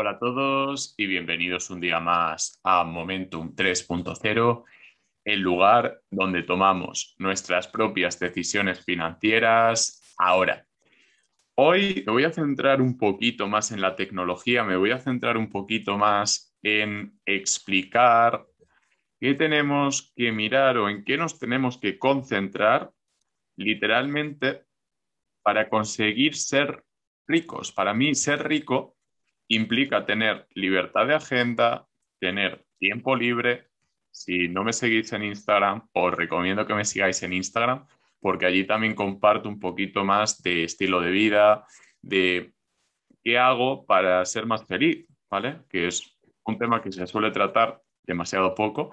Hola a todos y bienvenidos un día más a Momentum 3.0, el lugar donde tomamos nuestras propias decisiones financieras ahora. Hoy me voy a centrar un poquito más en la tecnología, me voy a centrar un poquito más en explicar qué tenemos que mirar o en qué nos tenemos que concentrar literalmente para conseguir ser ricos. Para mí, ser rico implica tener libertad de agenda, tener tiempo libre. Si no me seguís en Instagram, os recomiendo que me sigáis en Instagram, porque allí también comparto un poquito más de estilo de vida, de qué hago para ser más feliz, ¿vale? Que es un tema que se suele tratar demasiado poco.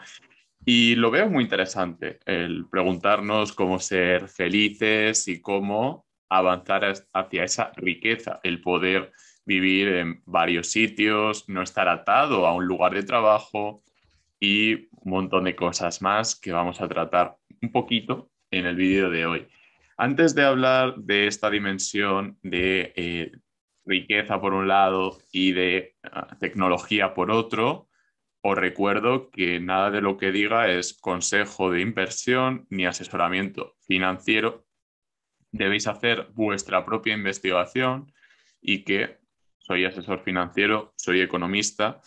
Y lo veo muy interesante, el preguntarnos cómo ser felices y cómo avanzar hacia esa riqueza, el poder vivir en varios sitios, no estar atado a un lugar de trabajo y un montón de cosas más que vamos a tratar un poquito en el vídeo de hoy. Antes de hablar de esta dimensión de eh, riqueza por un lado y de ah, tecnología por otro, os recuerdo que nada de lo que diga es consejo de inversión ni asesoramiento financiero. Debéis hacer vuestra propia investigación y que soy asesor financiero, soy economista,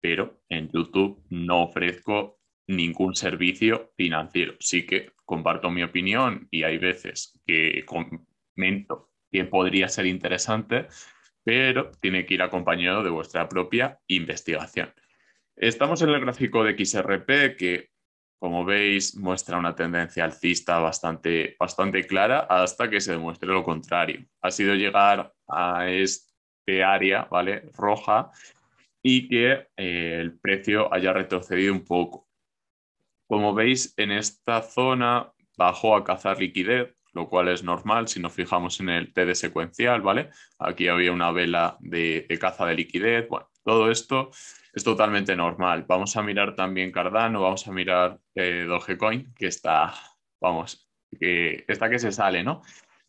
pero en YouTube no ofrezco ningún servicio financiero. Sí que comparto mi opinión y hay veces que comento que podría ser interesante, pero tiene que ir acompañado de vuestra propia investigación. Estamos en el gráfico de XRP que, como veis, muestra una tendencia alcista bastante, bastante clara hasta que se demuestre lo contrario. Ha sido llegar a este área, ¿vale? Roja, y que eh, el precio haya retrocedido un poco. Como veis, en esta zona bajó a cazar liquidez, lo cual es normal si nos fijamos en el TD secuencial, ¿vale? Aquí había una vela de, caza de liquidez, bueno, todo esto es totalmente normal. Vamos a mirar también Cardano, vamos a mirar eh, Dogecoin, que está, vamos, que está que se sale, ¿no?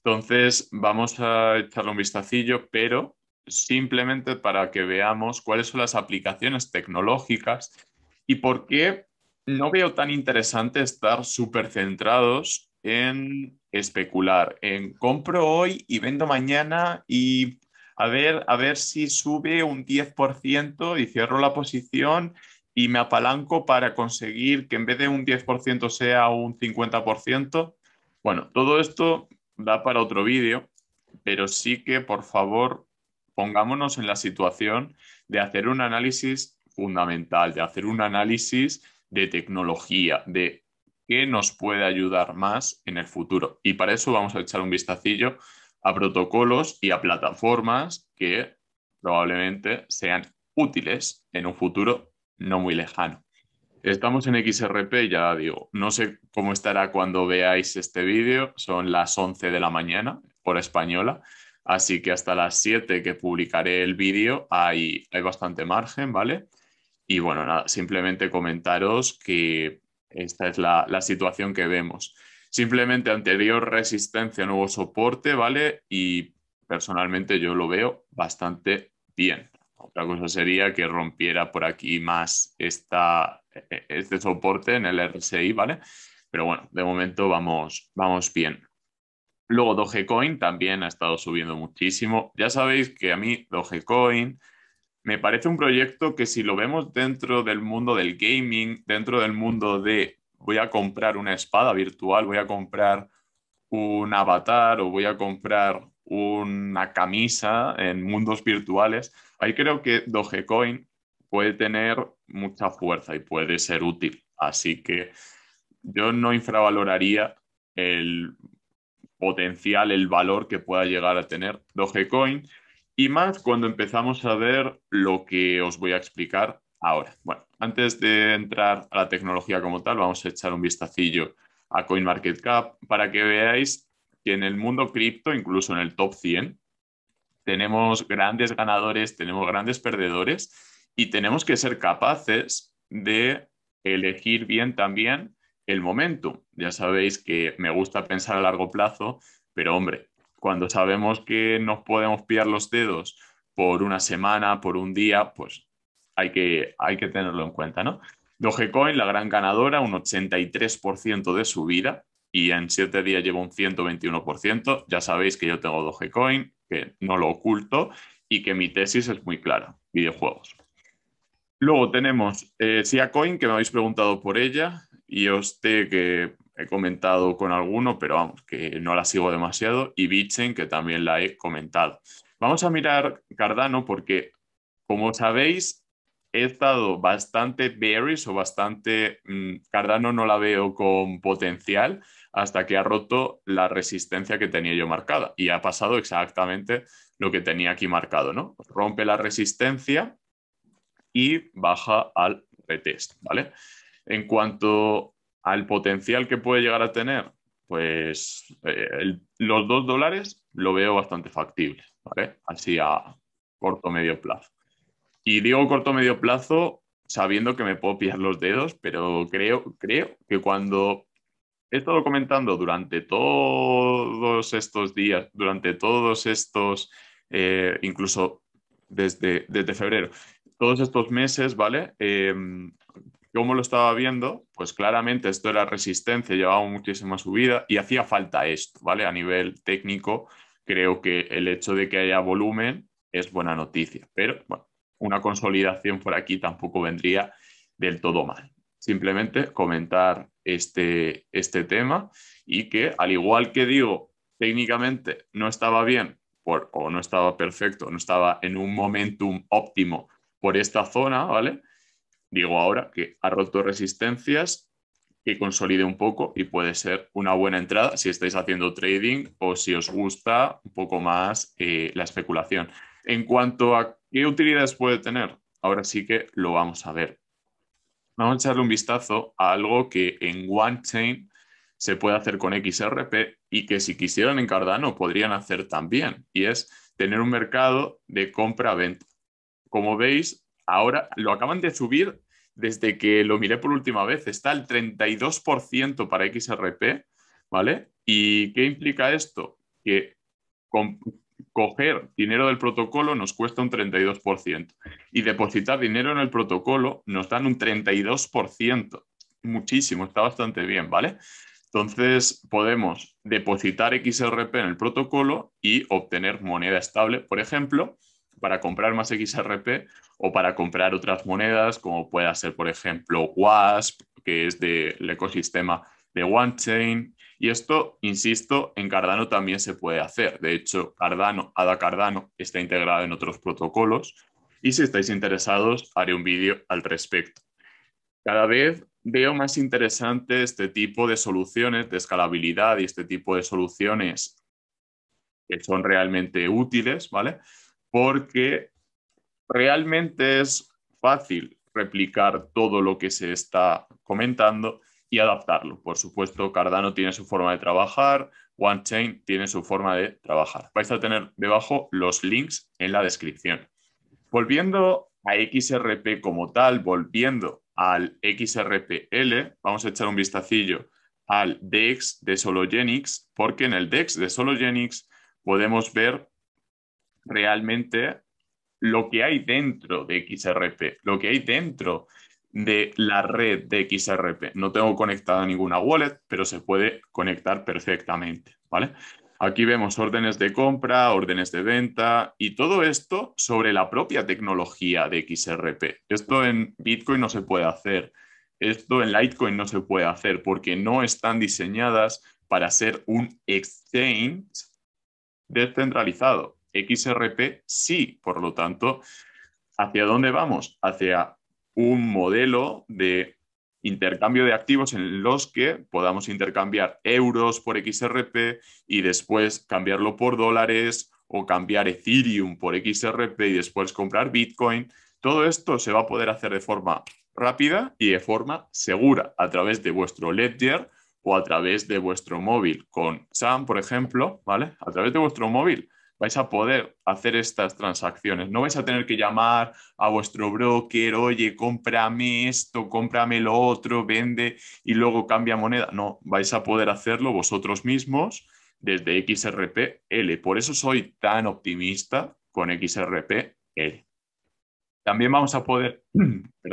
Entonces, vamos a echarle un vistacillo, pero simplemente para que veamos cuáles son las aplicaciones tecnológicas y por qué no veo tan interesante estar súper centrados en especular, en compro hoy y vendo mañana y a ver, a ver si sube un 10% y cierro la posición y me apalanco para conseguir que en vez de un 10% sea un 50%. Bueno, todo esto da para otro vídeo, pero sí que por favor pongámonos en la situación de hacer un análisis fundamental, de hacer un análisis de tecnología, de qué nos puede ayudar más en el futuro. Y para eso vamos a echar un vistacillo a protocolos y a plataformas que probablemente sean útiles en un futuro no muy lejano. Estamos en XRP, ya digo, no sé cómo estará cuando veáis este vídeo, son las 11 de la mañana, por española, Así que hasta las 7 que publicaré el vídeo hay, hay bastante margen, ¿vale? Y bueno, nada, simplemente comentaros que esta es la, situación que vemos. Simplemente anterior resistencia, nuevo soporte, ¿vale? Y personalmente yo lo veo bastante bien. Otra cosa sería que rompiera por aquí más esta, e-, e-, este soporte en el RSI, ¿vale? Pero bueno, de momento vamos, vamos bien. Luego Dogecoin también ha estado subiendo muchísimo. Ya sabéis que a mí Dogecoin me parece un proyecto que si lo vemos dentro del mundo del gaming, dentro del mundo de voy a comprar una espada virtual, voy a comprar un avatar o voy a comprar una camisa en mundos virtuales, ahí creo que Dogecoin puede tener mucha fuerza y puede ser útil. Así que yo no infravaloraría el potencial, el valor que pueda llegar a tener Dogecoin y más cuando empezamos a ver lo que os voy a explicar ahora. Bueno, antes de entrar a la tecnología como tal, vamos a echar un vistacillo a CoinMarketCap para que veáis que en el mundo cripto, incluso en el top 100, tenemos grandes ganadores, tenemos grandes perdedores y tenemos que ser capaces de elegir bien también el momento Ya sabéis que me gusta pensar a largo plazo, pero hombre, cuando sabemos que nos podemos pillar los dedos por una semana, por un día, pues hay que, hay que tenerlo en cuenta, ¿no? Dogecoin, la gran ganadora, un 83% de su vida y en 7 días lleva un 121%. Ya sabéis que yo tengo Dogecoin, que no lo oculto y que mi tesis es muy clara, videojuegos. Luego tenemos eh, que me habéis preguntado por ella. Y usted que he comentado con alguno, pero vamos, que no la sigo demasiado, y Bitchen, que también la he comentado. Vamos a mirar Cardano porque, como sabéis, he estado bastante bearish o bastante... Mm, Cardano no la veo con potencial hasta que ha roto la resistencia que tenía yo marcada y ha pasado exactamente lo que tenía aquí marcado, ¿no? Rompe la resistencia y baja al retest, ¿vale? En cuanto al potencial que puede llegar a tener, pues eh, los dos dólares lo veo bastante factible, ¿vale? Así a corto medio plazo. Y digo corto medio plazo sabiendo que me puedo pillar los dedos, pero creo, creo que cuando he estado comentando durante todos estos días, durante todos estos, eh, incluso desde, desde febrero, todos estos meses, ¿vale? Eh, cómo lo estaba viendo, pues claramente esto era resistencia, llevaba muchísima subida y hacía falta esto, ¿vale? A nivel técnico, creo que el hecho de que haya volumen es buena noticia, pero bueno, una consolidación por aquí tampoco vendría del todo mal. Simplemente comentar este, este tema y que, al igual que digo, técnicamente no estaba bien o no estaba perfecto, no estaba en un momentum óptimo por esta zona, ¿vale? digo ahora que ha roto resistencias que consolide un poco y puede ser una buena entrada si estáis haciendo trading o si os gusta un poco más eh, la especulación. En cuanto a qué utilidades puede tener, ahora sí que lo vamos a ver. Vamos a echarle un vistazo a algo que en OneChain se puede hacer con XRP y que si quisieran en Cardano podrían hacer también, y es tener un mercado de compra-venta. Como veis, Ahora lo acaban de subir desde que lo miré por última vez. Está el 32% para XRP, ¿vale? ¿Y qué implica esto? Que coger dinero del protocolo nos cuesta un 32% y depositar dinero en el protocolo nos dan un 32%. Muchísimo, está bastante bien, ¿vale? Entonces podemos depositar XRP en el protocolo y obtener moneda estable, por ejemplo, para comprar más XRP o para comprar otras monedas, como pueda ser, por ejemplo, WASP, que es del ecosistema de OneChain. Y esto, insisto, en Cardano también se puede hacer. De hecho, Cardano, ADA Cardano, está integrado en otros protocolos. Y si estáis interesados, haré un vídeo al respecto. Cada vez veo más interesante este tipo de soluciones de escalabilidad y este tipo de soluciones que son realmente útiles, ¿vale? porque realmente es fácil replicar todo lo que se está comentando y adaptarlo. Por supuesto, Cardano tiene su forma de trabajar, OneChain tiene su forma de trabajar. Vais a tener debajo los links en la descripción. Volviendo a XRP como tal, volviendo al XRPL, vamos a echar un vistacillo al DEX de Sologenix, porque en el DEX de Sologenix podemos ver realmente lo que hay dentro de XRP, lo que hay dentro de la red de XRP. No tengo conectada ninguna wallet, pero se puede conectar perfectamente, ¿vale? Aquí vemos órdenes de compra, órdenes de venta y todo esto sobre la propia tecnología de XRP. Esto en Bitcoin no se puede hacer, esto en Litecoin no se puede hacer porque no están diseñadas para ser un exchange descentralizado. XRP sí. Por lo tanto, ¿hacia dónde vamos? Hacia un modelo de intercambio de activos en los que podamos intercambiar euros por XRP y después cambiarlo por dólares o cambiar Ethereum por XRP y después comprar Bitcoin. Todo esto se va a poder hacer de forma rápida y de forma segura a través de vuestro Ledger o a través de vuestro móvil con SAM, por ejemplo, ¿vale? A través de vuestro móvil vais a poder hacer estas transacciones. No vais a tener que llamar a vuestro broker, oye, cómprame esto, cómprame lo otro, vende y luego cambia moneda. No, vais a poder hacerlo vosotros mismos desde XRPL. Por eso soy tan optimista con XRPL. También vamos a poder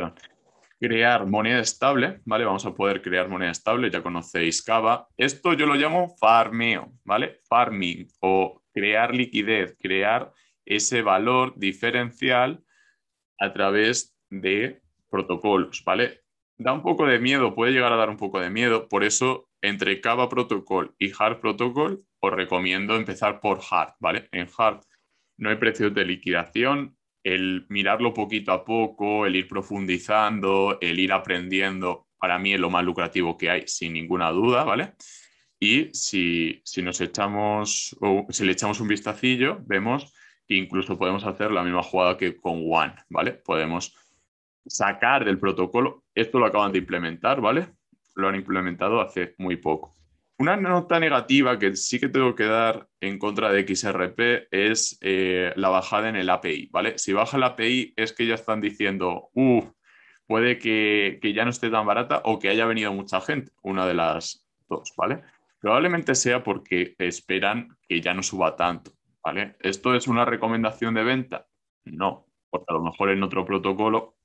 crear moneda estable, ¿vale? Vamos a poder crear moneda estable, ya conocéis Cava. Esto yo lo llamo farmeo, ¿vale? Farming o crear liquidez, crear ese valor diferencial a través de protocolos, ¿vale? Da un poco de miedo, puede llegar a dar un poco de miedo, por eso entre Cava Protocol y Hard Protocol os recomiendo empezar por Hard, ¿vale? En Hard no hay precios de liquidación, el mirarlo poquito a poco, el ir profundizando, el ir aprendiendo, para mí es lo más lucrativo que hay, sin ninguna duda, ¿vale? Y si, nos echamos, o si le echamos un vistacillo, vemos que incluso podemos hacer la misma jugada que con One, ¿vale? Podemos sacar del protocolo, esto lo acaban de implementar, ¿vale? Lo han implementado hace muy poco. Una nota negativa que sí que tengo que dar en contra de XRP es eh, la bajada en el API, ¿vale? Si baja el API es que ya están diciendo, uff, puede que, que, ya no esté tan barata o que haya venido mucha gente, una de las dos, ¿vale? Probablemente sea porque esperan que ya no suba tanto, ¿vale? ¿Esto es una recomendación de venta? No, porque a lo mejor en otro protocolo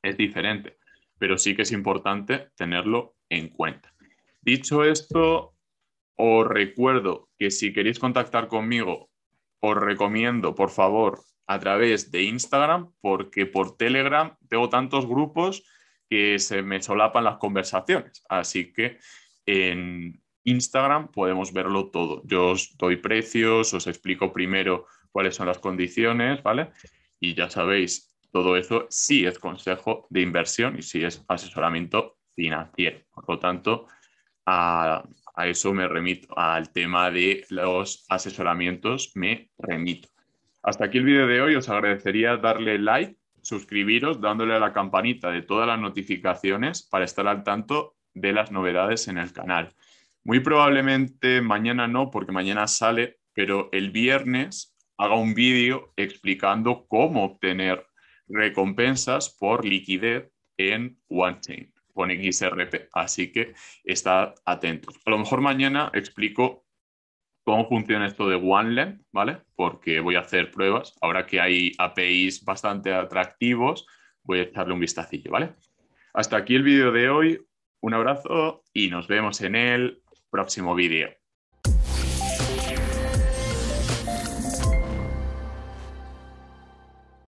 es diferente, pero sí que es importante tenerlo en cuenta. Dicho esto, os recuerdo que si queréis contactar conmigo, os recomiendo, por favor, a través de Instagram, porque por Telegram tengo tantos grupos que se me solapan las conversaciones. Así que en, Instagram podemos verlo todo. Yo os doy precios, os explico primero cuáles son las condiciones, ¿vale? Y ya sabéis, todo eso sí es consejo de inversión y sí es asesoramiento financiero. Por lo tanto, a, a eso me remito, al tema de los asesoramientos me remito. Hasta aquí el vídeo de hoy, os agradecería darle like, suscribiros dándole a la campanita de todas las notificaciones para estar al tanto de las novedades en el canal. Muy probablemente mañana no, porque mañana sale, pero el viernes haga un vídeo explicando cómo obtener recompensas por liquidez en OneChain con XRP. Así que estad atentos. A lo mejor mañana explico cómo funciona esto de OneLand, ¿vale? Porque voy a hacer pruebas. Ahora que hay APIs bastante atractivos, voy a echarle un vistacillo, ¿vale? Hasta aquí el vídeo de hoy. Un abrazo y nos vemos en el próximo vídeo.